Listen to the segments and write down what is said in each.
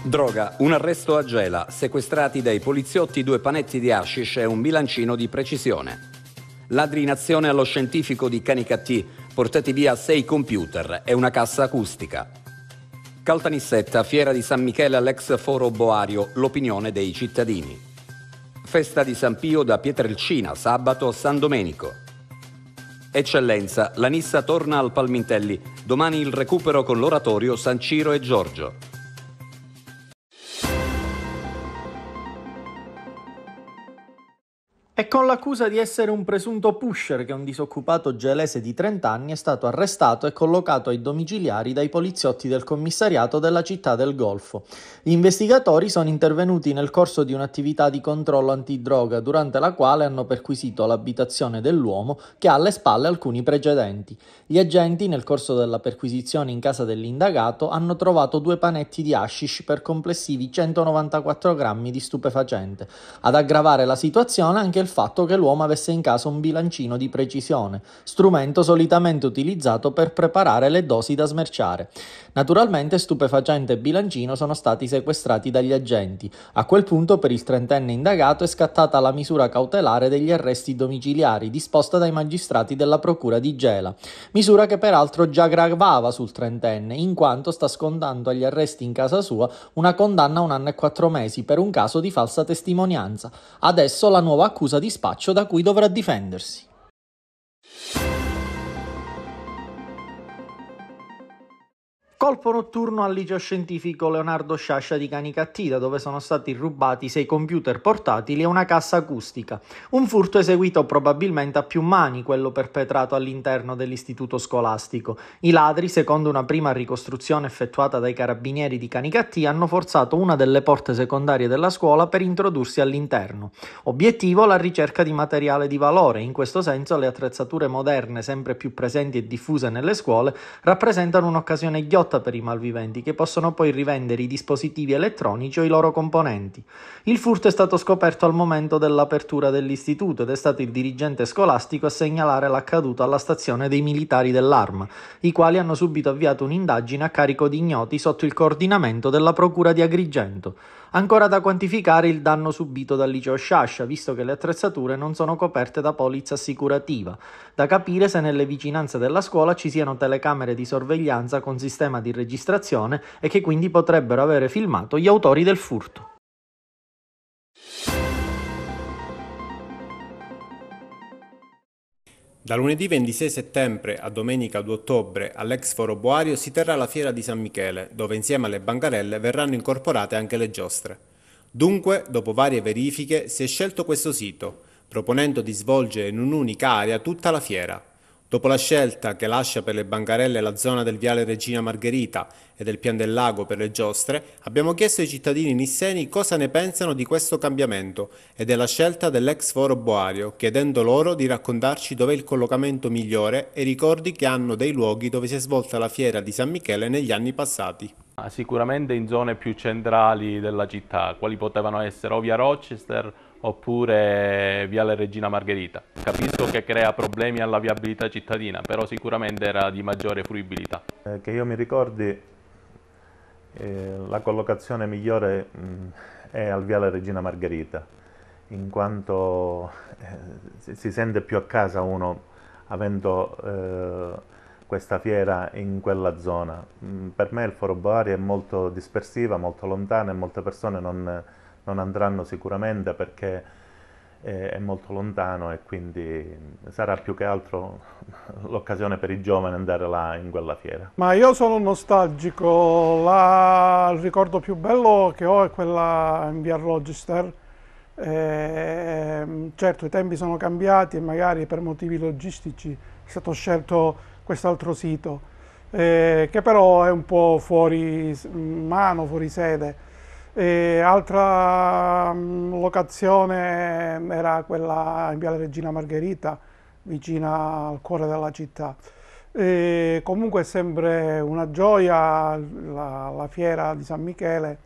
Droga, un arresto a Gela, sequestrati dai poliziotti due panetti di hashish e un bilancino di precisione. Ladri in azione allo scientifico di Canicattì, portati via sei computer e una cassa acustica. Caltanissetta, fiera di San Michele all'ex foro Boario, l'opinione dei cittadini. Festa di San Pio da Pietrelcina, sabato San Domenico. Eccellenza, la Nissa torna al Palmintelli, domani il recupero con l'oratorio San Ciro e Giorgio. e con l'accusa di essere un presunto pusher che un disoccupato gelese di 30 anni è stato arrestato e collocato ai domiciliari dai poliziotti del commissariato della città del Golfo. Gli investigatori sono intervenuti nel corso di un'attività di controllo antidroga durante la quale hanno perquisito l'abitazione dell'uomo che ha alle spalle alcuni precedenti. Gli agenti nel corso della perquisizione in casa dell'indagato hanno trovato due panetti di hashish per complessivi 194 grammi di stupefacente. Ad aggravare la situazione anche il fatto che l'uomo avesse in casa un bilancino di precisione, strumento solitamente utilizzato per preparare le dosi da smerciare. Naturalmente stupefacente e bilancino sono stati sequestrati dagli agenti. A quel punto per il trentenne indagato è scattata la misura cautelare degli arresti domiciliari disposta dai magistrati della procura di Gela, misura che peraltro già gravava sul trentenne in quanto sta scontando agli arresti in casa sua una condanna a un anno e quattro mesi per un caso di falsa testimonianza. Adesso la nuova accusa accusa di spaccio da cui dovrà difendersi. Colpo notturno al liceo scientifico Leonardo Sciascia di Canicattira, dove sono stati rubati sei computer portatili e una cassa acustica. Un furto eseguito probabilmente a più mani, quello perpetrato all'interno dell'istituto scolastico. I ladri, secondo una prima ricostruzione effettuata dai carabinieri di Canicattì, hanno forzato una delle porte secondarie della scuola per introdursi all'interno. Obiettivo la ricerca di materiale di valore, in questo senso le attrezzature moderne sempre più presenti e diffuse nelle scuole rappresentano un'occasione ghiotta prodotta per i malviventi che possono poi rivendere i dispositivi elettronici o i loro componenti. Il furto è stato scoperto al momento dell'apertura dell'istituto ed è stato il dirigente scolastico a segnalare l'accaduto alla stazione dei militari dell'ARM, i quali hanno subito avviato un'indagine a carico di ignoti sotto il coordinamento della Procura di Agrigento. Ancora da quantificare il danno subito dal liceo Sciascia, visto che le attrezzature non sono coperte da polizza assicurativa. Da capire se nelle vicinanze della scuola ci siano telecamere di sorveglianza con sistema di registrazione e che quindi potrebbero avere filmato gli autori del furto. Da lunedì 26 settembre a domenica 2 ottobre all'ex foro Boario si terrà la fiera di San Michele, dove insieme alle bancarelle verranno incorporate anche le giostre. Dunque, dopo varie verifiche, si è scelto questo sito, proponendo di svolgere in un'unica area tutta la fiera, Dopo la scelta che lascia per le bancarelle la zona del viale Regina Margherita e del Pian del Lago per le giostre, abbiamo chiesto ai cittadini nisseni cosa ne pensano di questo cambiamento e della scelta dell'ex foro boario, chiedendo loro di raccontarci dov'è il collocamento migliore e ricordi che hanno dei luoghi dove si è svolta la fiera di San Michele negli anni passati. Ah, sicuramente in zone più centrali della città, quali potevano essere o via Rochester oppure Viale Regina Margherita. Capisco che crea problemi alla viabilità cittadina, però sicuramente era di maggiore fruibilità. Eh, che io mi ricordi, eh, la collocazione migliore mh, mm, è al Viale Regina Margherita, in quanto eh, si sente più a casa uno avendo eh, questa fiera in quella zona. Mh, mm, per me il Foro Bari è molto dispersiva, molto lontana e molte persone non non andranno sicuramente perché eh, è, molto lontano e quindi sarà più che altro l'occasione per i giovani andare là in quella fiera. Ma io sono nostalgico, la... il ricordo più bello che ho è quella in via Rochester, eh, certo i tempi sono cambiati e magari per motivi logistici è stato scelto quest'altro sito, eh, che però è un po' fuori mano, fuori sede. E altra mm, locazione era quella in Viale Regina Margherita, vicina al cuore della città. E comunque è sempre una gioia la, la fiera di San Michele,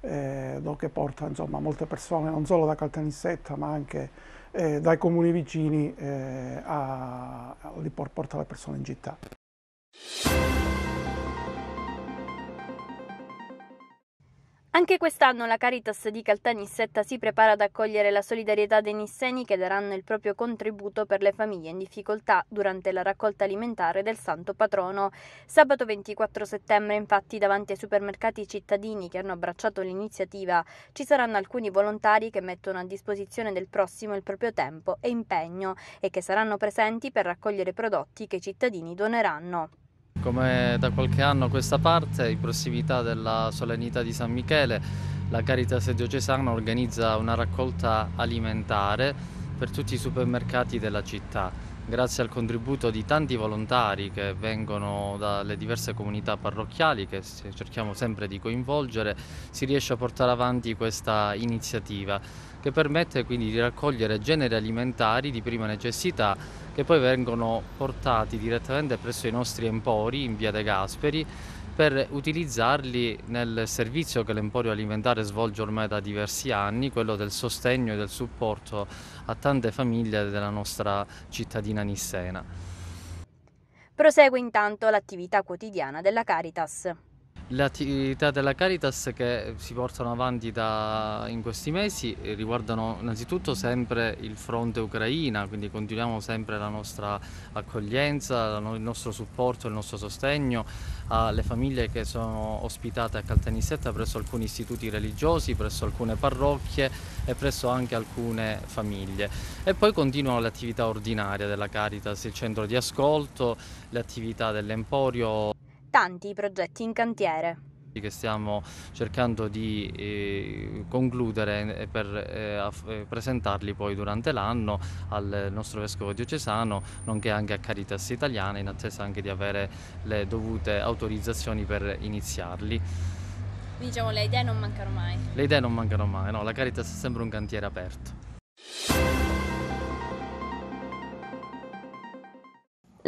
eh, che porta insomma, molte persone, non solo da Caltanissetta, ma anche eh, dai comuni vicini, eh, a, a, porta le persone in città. Anche quest'anno la Caritas di Caltanissetta si prepara ad accogliere la solidarietà dei nisseni che daranno il proprio contributo per le famiglie in difficoltà durante la raccolta alimentare del Santo Patrono. Sabato 24 settembre, infatti, davanti ai supermercati cittadini che hanno abbracciato l'iniziativa, ci saranno alcuni volontari che mettono a disposizione del prossimo il proprio tempo e impegno e che saranno presenti per raccogliere prodotti che i cittadini doneranno come da qualche anno a questa parte, in prossimità della solennità di San Michele, la Caritas Diocesana organizza una raccolta alimentare per tutti i supermercati della città. Grazie al contributo di tanti volontari che vengono dalle diverse comunità parrocchiali, che cerchiamo sempre di coinvolgere, si riesce a portare avanti questa iniziativa che permette quindi di raccogliere generi alimentari di prima necessità che poi vengono portati direttamente presso i nostri empori in via De Gasperi per utilizzarli nel servizio che l'Emporio Alimentare svolge ormai da diversi anni, quello del sostegno e del supporto a tante famiglie della nostra cittadina nissena. Prosegue intanto l'attività quotidiana della Caritas. Le attività della Caritas che si portano avanti da, in questi mesi eh, riguardano innanzitutto sempre il fronte Ucraina, quindi continuiamo sempre la nostra accoglienza, il nostro supporto, il nostro sostegno alle famiglie che sono ospitate a Caltanissetta presso alcuni istituti religiosi, presso alcune parrocchie e presso anche alcune famiglie. E poi continuano le attività ordinarie della Caritas, il centro di ascolto, le attività dell'Emporio tanti i progetti in cantiere che stiamo cercando di eh, concludere eh, per eh, eh, presentarli poi durante l'anno al nostro vescovo diocesano, nonché anche a Caritas Italiana, in attesa anche di avere le dovute autorizzazioni per iniziarli. Diciamo, le idee non mancano mai. Le idee non mancano mai, no, la Caritas è sempre un cantiere aperto.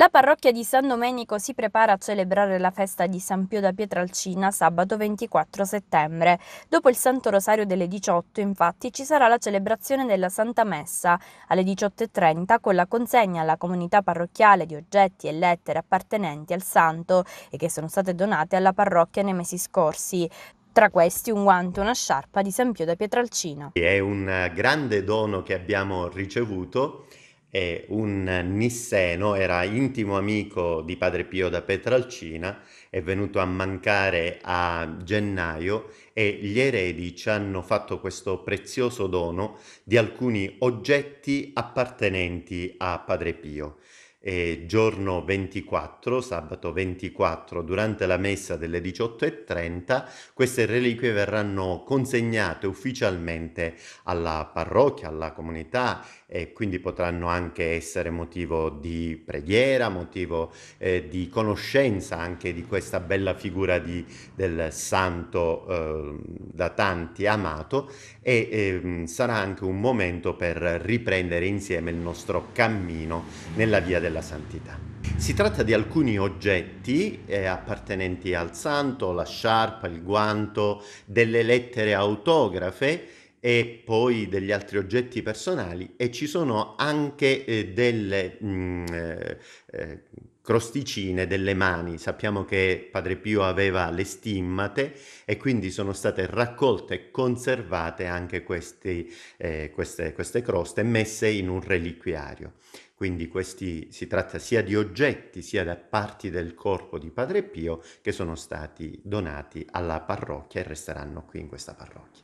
La parrocchia di San Domenico si prepara a celebrare la festa di San Pio da Pietralcina sabato 24 settembre. Dopo il Santo Rosario delle 18, infatti, ci sarà la celebrazione della Santa Messa alle 18.30 con la consegna alla comunità parrocchiale di oggetti e lettere appartenenti al santo e che sono state donate alla parrocchia nei mesi scorsi. Tra questi un guanto e una sciarpa di San Pio da Pietralcina. È un eh, grande dono che abbiamo ricevuto e un Nisseno era intimo amico di padre Pio da Petralcina, è venuto a mancare a gennaio e gli eredi ci hanno fatto questo prezioso dono di alcuni oggetti appartenenti a padre Pio eh, giorno 24, sabato 24, durante la messa delle 18.30, queste reliquie verranno consegnate ufficialmente alla parrocchia, alla comunità e quindi potranno anche essere motivo di preghiera, motivo eh, di conoscenza anche di questa bella figura di, del santo eh, da tanti amato e ehm, sarà anche un momento per riprendere insieme il nostro cammino nella via della della santità. Si tratta di alcuni oggetti eh, appartenenti al santo, la sciarpa, il guanto, delle lettere autografe e poi degli altri oggetti personali e ci sono anche eh, delle mh, mm, eh, eh, crosticine delle mani. Sappiamo che Padre Pio aveva le stimmate e quindi sono state raccolte e conservate anche questi, eh, queste, queste croste messe in un reliquiario. Quindi questi, si tratta sia di oggetti sia da parti del corpo di Padre Pio che sono stati donati alla parrocchia e resteranno qui in questa parrocchia.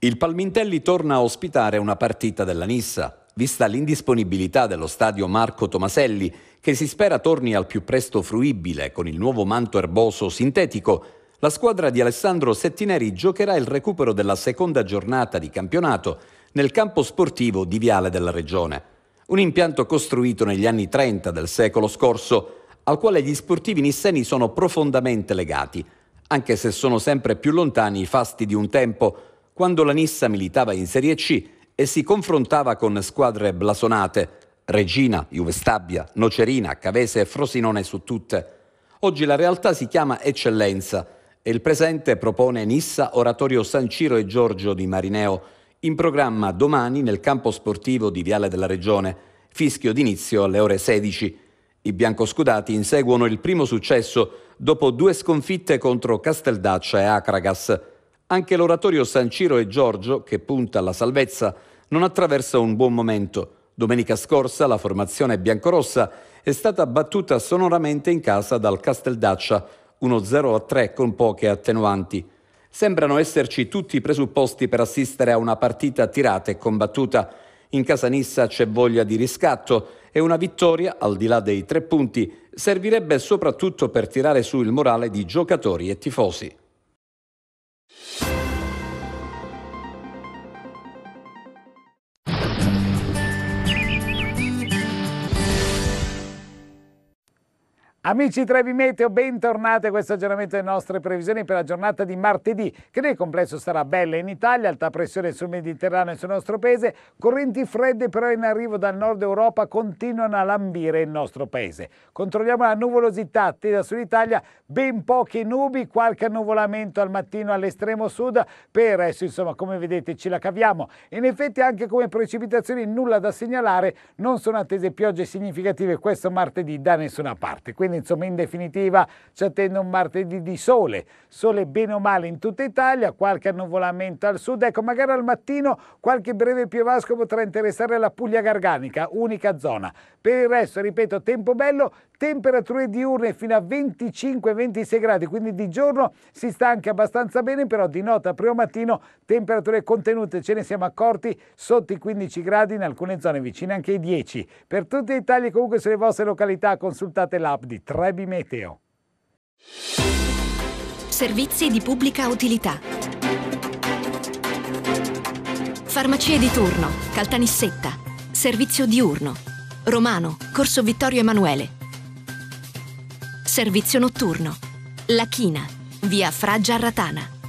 Il Palmintelli torna a ospitare una partita della Nissa, vista l'indisponibilità dello stadio Marco Tomaselli, che si spera torni al più presto fruibile con il nuovo manto erboso sintetico la squadra di Alessandro Settineri giocherà il recupero della seconda giornata di campionato nel campo sportivo di Viale della Regione, un impianto costruito negli anni 30 del secolo scorso al quale gli sportivi nisseni sono profondamente legati, anche se sono sempre più lontani i fasti di un tempo, quando la Nissa militava in Serie C e si confrontava con squadre blasonate, Regina, Juve Stabia, Nocerina, Cavese e Frosinone su tutte. Oggi la realtà si chiama eccellenza e il presente propone Nissa, Oratorio San Ciro e Giorgio di Marineo, in programma domani nel campo sportivo di Viale della Regione, fischio d'inizio alle ore 16. I biancoscudati inseguono il primo successo dopo due sconfitte contro Casteldaccia e Acragas. Anche l'oratorio San Ciro e Giorgio, che punta alla salvezza, non attraversa un buon momento. Domenica scorsa la formazione biancorossa è stata battuta sonoramente in casa dal Casteldaccia uno 0 a 3 con poche attenuanti. Sembrano esserci tutti i presupposti per assistere a una partita tirata e combattuta. In casa Nissa c'è voglia di riscatto e una vittoria, al di là dei tre punti, servirebbe soprattutto per tirare su il morale di giocatori e tifosi. Amici Trevi Meteo, bentornati a questo aggiornamento delle nostre previsioni per la giornata di martedì, che nel complesso sarà bella in Italia, alta pressione sul Mediterraneo e sul nostro paese, correnti fredde però in arrivo dal nord Europa continuano a lambire il nostro paese. Controlliamo la nuvolosità attesa sull'Italia, ben poche nubi, qualche annuvolamento al mattino all'estremo sud, per il resto insomma come vedete ce la caviamo. In effetti anche come precipitazioni nulla da segnalare, non sono attese piogge significative questo martedì da nessuna parte. Quindi insomma in definitiva ci attende un martedì di sole, sole bene o male in tutta Italia, qualche annuvolamento al sud, ecco magari al mattino qualche breve piovasco potrà interessare la Puglia Garganica, unica zona. Per il resto, ripeto, tempo bello, temperature diurne fino a 25-26 gradi, quindi di giorno si sta anche abbastanza bene, però di nota primo mattino temperature contenute, ce ne siamo accorti sotto i 15 gradi in alcune zone vicine anche i 10. Per tutti i tagli comunque sulle vostre località consultate l'app di Trebi Meteo. Servizi di pubblica utilità. Farmacie di turno, Caltanissetta, servizio diurno, Romano, Corso Vittorio Emanuele servizio notturno. La China, via Fra Giarratana.